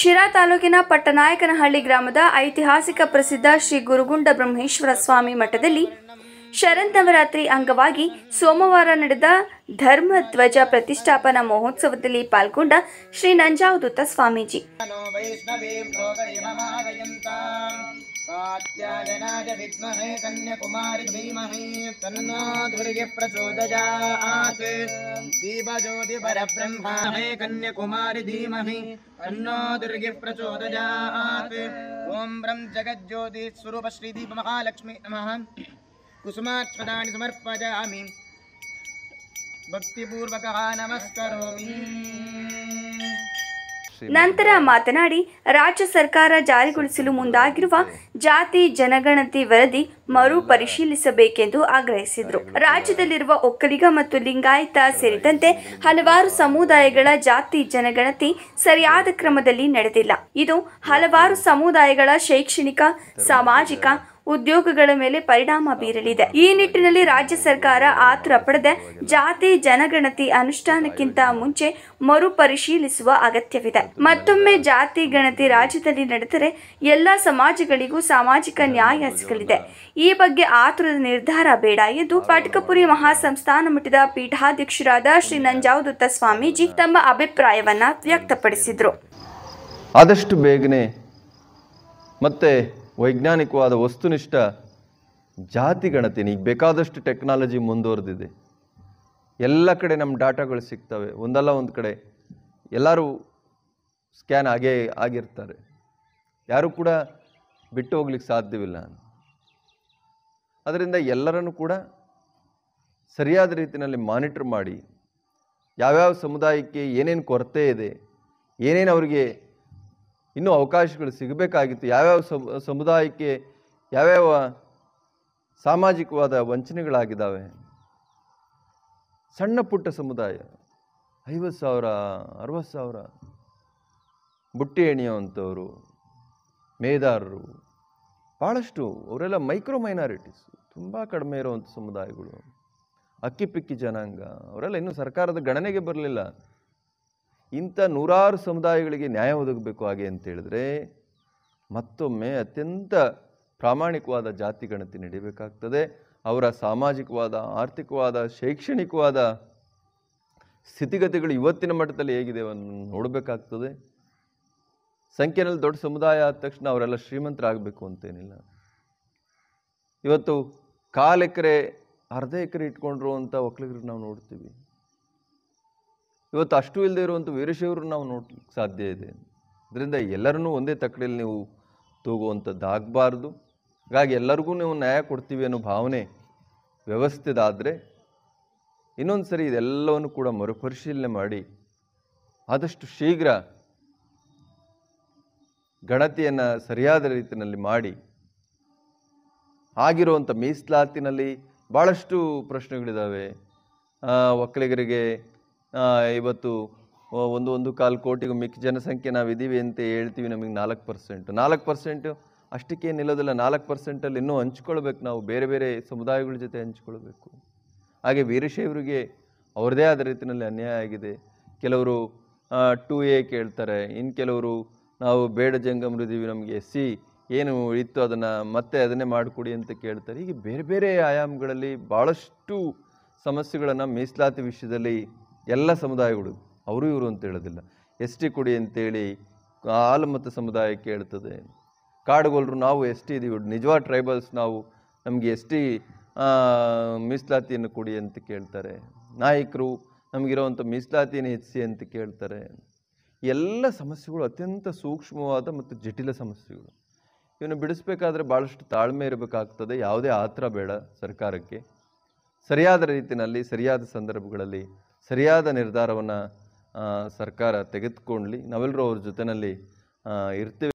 ಶಿರಾ ತಾಲೂಕಿನ ಪಟ್ಟನಾಯಕನಹಳ್ಳಿ ಗ್ರಾಮದ ಐತಿಹಾಸಿಕ ಪ್ರಸಿದ್ಧ ಶ್ರೀ ಗುರುಗುಂಡ ಬ್ರಹ್ಮೇಶ್ವರ ಸ್ವಾಮಿ ಮಠದಲ್ಲಿ ಶರನ್ನವರಾತ್ರಿ ಅಂಗವಾಗಿ ಸೋಮವಾರ ನಡೆದ ಧರ್ಮ ಧ್ವಜ ಪ್ರತಿಷ್ಠಾಪನಾ ಮಹೋತ್ಸವದಲ್ಲಿ ಪಾಲ್ಗೊಂಡ ಶ್ರೀ ನಂಜಾವಧೂತ ಸ್ವಾಮೀಜಿ दीप ज्योति पर दीपज्योतिपरब्रह्मा मे कन्याकुमारी धीमहि तन्नो दुर्गे प्रचोदयात् ओम ब्रह्म स्वरूप श्री दीप महालक्ष्मी नमः कुसुमार्चनानि समर्पयामि भक्तिपूर्वकः नमस्करोमि ನಂತರ ಮಾತನಾಡಿ ರಾಜ್ಯ ಸರ್ಕಾರ ಜಾರಿಗೊಳಿಸಲು ಮುಂದಾಗಿರುವ ಜಾತಿ ಜನಗಣತಿ ವರದಿ ಮರು ಪರಿಶೀಲಿಸಬೇಕೆಂದು ಆಗ್ರಹಿಸಿದರು ರಾಜ್ಯದಲ್ಲಿರುವ ಒಕ್ಕಲಿಗ ಮತ್ತು ಲಿಂಗಾಯತ ಸೇರಿದಂತೆ ಹಲವಾರು ಸಮುದಾಯಗಳ ಜಾತಿ ಜನಗಣತಿ ಸರಿಯಾದ ಕ್ರಮದಲ್ಲಿ ನಡೆದಿಲ್ಲ ಇದು ಹಲವಾರು ಸಮುದಾಯಗಳ ಶೈಕ್ಷಣಿಕ ಸಾಮಾಜಿಕ ಉದ್ಯೋಗಗಳ ಮೇಲೆ ಪರಿಣಾಮ ಬೀರಲಿದೆ ಈ ನಿಟ್ಟಿನಲ್ಲಿ ರಾಜ್ಯ ಸರ್ಕಾರ ಆತುರ ಪಡೆದೆ ಜಾತಿ ಜನಗಣತಿ ಅನುಷ್ಠಾನಕ್ಕಿಂತ ಮುಂಚೆ ಮರುಪರಿಶೀಲಿಸುವ ಅಗತ್ಯವಿದೆ ಮತ್ತೊಮ್ಮೆ ಜಾತಿ ಗಣತಿ ರಾಜ್ಯದಲ್ಲಿ ನಡೆದರೆ ಎಲ್ಲ ಸಮಾಜಗಳಿಗೂ ಸಾಮಾಜಿಕ ನ್ಯಾಯ ಸಿಗಲಿದೆ ಈ ಬಗ್ಗೆ ಆತುರದ ನಿರ್ಧಾರ ಬೇಡ ಎಂದು ಪಟಕಪುರಿ ಮಹಾಸಂಸ್ಥಾನ ಮಠದ ಪೀಠಾಧ್ಯಕ್ಷರಾದ ಶ್ರೀ ನಂಜಾವದತ್ತ ಸ್ವಾಮೀಜಿ ತಮ್ಮ ಅಭಿಪ್ರಾಯವನ್ನ ವ್ಯಕ್ತಪಡಿಸಿದರು ಆದಷ್ಟು ಬೇಗನೆ ಮತ್ತೆ ವೈಜ್ಞಾನಿಕವಾದ ವಸ್ತುನಿಷ್ಠ ಜಾತಿ ಗಣತಿ ಈಗ ಬೇಕಾದಷ್ಟು ಟೆಕ್ನಾಲಜಿ ಮುಂದುವರೆದಿದೆ ಎಲ್ಲ ಕಡೆ ನಮ್ಮ ಡಾಟಾಗಳು ಸಿಗ್ತವೆ ಒಂದಲ್ಲ ಒಂದು ಕಡೆ ಎಲ್ಲರೂ ಸ್ಕ್ಯಾನ್ ಆಗೇ ಆಗಿರ್ತಾರೆ ಯಾರೂ ಕೂಡ ಬಿಟ್ಟು ಹೋಗ್ಲಿಕ್ಕೆ ಸಾಧ್ಯವಿಲ್ಲ ಅದರಿಂದ ಎಲ್ಲರನ್ನು ಕೂಡ ಸರಿಯಾದ ರೀತಿಯಲ್ಲಿ ಮಾನಿಟ್ರ್ ಮಾಡಿ ಯಾವ್ಯಾವ ಸಮುದಾಯಕ್ಕೆ ಏನೇನು ಕೊರತೆ ಇದೆ ಏನೇನು ಅವರಿಗೆ ಇನ್ನೂ ಅವಕಾಶಗಳು ಸಿಗಬೇಕಾಗಿತ್ತು ಯಾವ್ಯಾವ ಸಮುದಾಯಕ್ಕೆ ಯಾವ್ಯಾವ ಸಾಮಾಜಿಕವಾದ ವಂಚನೆಗಳಾಗಿದ್ದಾವೆ ಸಣ್ಣ ಪುಟ್ಟ ಸಮುದಾಯ ಐವತ್ತು ಸಾವಿರ ಅರವತ್ತು ಸಾವಿರ ಬುಟ್ಟಿ ಎಣೆಯುವಂಥವರು ಮೇದಾರರು ಭಾಳಷ್ಟು ಅವರೆಲ್ಲ ಮೈಕ್ರೋ ಮೈನಾರಿಟೀಸ್ ತುಂಬ ಕಡಿಮೆ ಇರುವಂಥ ಸಮುದಾಯಗಳು ಅಕ್ಕಿಪಿಕ್ಕಿ ಜನಾಂಗ ಅವರೆಲ್ಲ ಇನ್ನೂ ಸರ್ಕಾರದ ಗಣನೆಗೆ ಬರಲಿಲ್ಲ ಇಂಥ ನೂರಾರು ಸಮುದಾಯಗಳಿಗೆ ನ್ಯಾಯ ಒದಗಬೇಕು ಹಾಗೆ ಅಂತೇಳಿದ್ರೆ ಮತ್ತೊಮ್ಮೆ ಅತ್ಯಂತ ಪ್ರಾಮಾಣಿಕವಾದ ಜಾತಿ ಗಣತಿ ನಡೀಬೇಕಾಗ್ತದೆ ಅವರ ಸಾಮಾಜಿಕವಾದ ಆರ್ಥಿಕವಾದ ಶೈಕ್ಷಣಿಕವಾದ ಸ್ಥಿತಿಗತಿಗಳು ಇವತ್ತಿನ ಮಟ್ಟದಲ್ಲಿ ಹೇಗಿದೆ ಅವನ್ನು ನೋಡಬೇಕಾಗ್ತದೆ ಸಂಖ್ಯೆಯಲ್ಲಿ ದೊಡ್ಡ ಸಮುದಾಯ ಆದ ತಕ್ಷಣ ಅವರೆಲ್ಲ ಶ್ರೀಮಂತರಾಗಬೇಕು ಅಂತೇನಿಲ್ಲ ಇವತ್ತು ಕಾಲು ಎಕರೆ ಅರ್ಧ ಎಕರೆ ಇಟ್ಕೊಂಡಿರುವಂಥ ಒಕ್ಕಲಿಗರು ನಾವು ನೋಡ್ತೀವಿ ಇವತ್ತು ಅಷ್ಟು ಇಲ್ಲದೆ ಇರುವಂಥ ವೀರಶೈವರು ನಾವು ನೋಡ್ಲಿಕ್ಕೆ ಸಾಧ್ಯ ಇದೆ ಇದರಿಂದ ಎಲ್ಲರನ್ನೂ ಒಂದೇ ತಕ್ಕಡಿಯಲ್ಲಿ ನೀವು ತೂಗುವಂಥದ್ದಾಗಬಾರ್ದು ಹಾಗಾಗಿ ಎಲ್ಲರಿಗೂ ನೀವು ನ್ಯಾಯ ಕೊಡ್ತೀವಿ ಅನ್ನೋ ಭಾವನೆ ವ್ಯವಸ್ಥೆದಾದರೆ ಇನ್ನೊಂದು ಸರಿ ಇದೆಲ್ಲವನ್ನು ಕೂಡ ಮರುಪರಿಶೀಲನೆ ಮಾಡಿ ಆದಷ್ಟು ಶೀಘ್ರ ಗಣತಿಯನ್ನು ಸರಿಯಾದ ರೀತಿಯಲ್ಲಿ ಮಾಡಿ ಆಗಿರುವಂಥ ಮೀಸಲಾತಿನಲ್ಲಿ ಭಾಳಷ್ಟು ಪ್ರಶ್ನೆಗಳಿದ್ದಾವೆ ಒಕ್ಕಲಿಗರಿಗೆ ಇವತ್ತು ಒಂದು ಒಂದು ಕಾಲು ಕೋಟಿಗೂ ಮಿಕ್ಕ ಜನಸಂಖ್ಯೆ ನಾವಿದ್ದೀವಿ ಅಂತ ಹೇಳ್ತೀವಿ ನಮಗೆ ನಾಲ್ಕು ಪರ್ಸೆಂಟ್ ನಾಲ್ಕು ಪರ್ಸೆಂಟು ಅಷ್ಟಕ್ಕೇನು ಇಲ್ಲೋದಿಲ್ಲ ನಾಲ್ಕು ಪರ್ಸೆಂಟಲ್ಲಿ ಇನ್ನೂ ಹಂಚ್ಕೊಳ್ಬೇಕು ನಾವು ಬೇರೆ ಬೇರೆ ಸಮುದಾಯಗಳ ಜೊತೆ ಹಂಚ್ಕೊಳ್ಬೇಕು ಹಾಗೆ ವೀರಶೈವರಿಗೆ ಅವ್ರದೇ ಆದ ರೀತಿಯಲ್ಲಿ ಅನ್ಯಾಯ ಆಗಿದೆ ಕೆಲವರು ಟು ಎ ಕೇಳ್ತಾರೆ ಇನ್ನು ಕೆಲವರು ನಾವು ಬೇಡ ಜಂಗಮರಿದ್ದೀವಿ ನಮಗೆ ಸಿ ಏನು ಇತ್ತು ಅದನ್ನು ಮತ್ತೆ ಅದನ್ನೇ ಮಾಡಿಕೊಡಿ ಅಂತ ಕೇಳ್ತಾರೆ ಹೀಗೆ ಬೇರೆ ಬೇರೆ ಆಯಾಮಗಳಲ್ಲಿ ಭಾಳಷ್ಟು ಸಮಸ್ಯೆಗಳನ್ನು ಮೀಸಲಾತಿ ವಿಷಯದಲ್ಲಿ ಎಲ್ಲ ಸಮುದಾಯಗಳು ಅವರು ಇವರು ಅಂತ ಹೇಳೋದಿಲ್ಲ ಎಸ್ ಟಿ ಕೊಡಿ ಅಂತೇಳಿ ಆಲಮತ ಸಮುದಾಯ ಕೇಳ್ತದೆ ಕಾಡುಗೋಲ್ರು ನಾವು ಎಸ್ ಟಿ ಇದೀವಿ ನಿಜವಾದ ಟ್ರೈಬಲ್ಸ್ ನಾವು ನಮಗೆ ಎಸ್ ಟಿ ಮೀಸಲಾತಿಯನ್ನು ಕೊಡಿ ಅಂತ ಕೇಳ್ತಾರೆ ನಾಯಕರು ನಮಗಿರೋವಂಥ ಮೀಸಲಾತಿಯನ್ನು ಹೆಚ್ಚಿಸಿ ಅಂತ ಕೇಳ್ತಾರೆ ಎಲ್ಲ ಸಮಸ್ಯೆಗಳು ಅತ್ಯಂತ ಸೂಕ್ಷ್ಮವಾದ ಮತ್ತು ಜಟಿಲ ಸಮಸ್ಯೆಗಳು ಇವನ್ನು ಬಿಡಿಸ್ಬೇಕಾದ್ರೆ ಭಾಳಷ್ಟು ತಾಳ್ಮೆ ಇರಬೇಕಾಗ್ತದೆ ಯಾವುದೇ ಆತರ ಬೇಡ ಸರ್ಕಾರಕ್ಕೆ ಸರಿಯಾದ ರೀತಿಯಲ್ಲಿ ಸರಿಯಾದ ಸಂದರ್ಭಗಳಲ್ಲಿ ಸರಿಯಾದ ನಿರ್ಧಾರವನ್ನು ಸರ್ಕಾರ ತೆಗೆದುಕೊಳ್ಳಲಿ ನಾವೆಲ್ಲರೂ ಅವ್ರ ಜೊತೆಯಲ್ಲಿ ಇರ್ತೀವಿ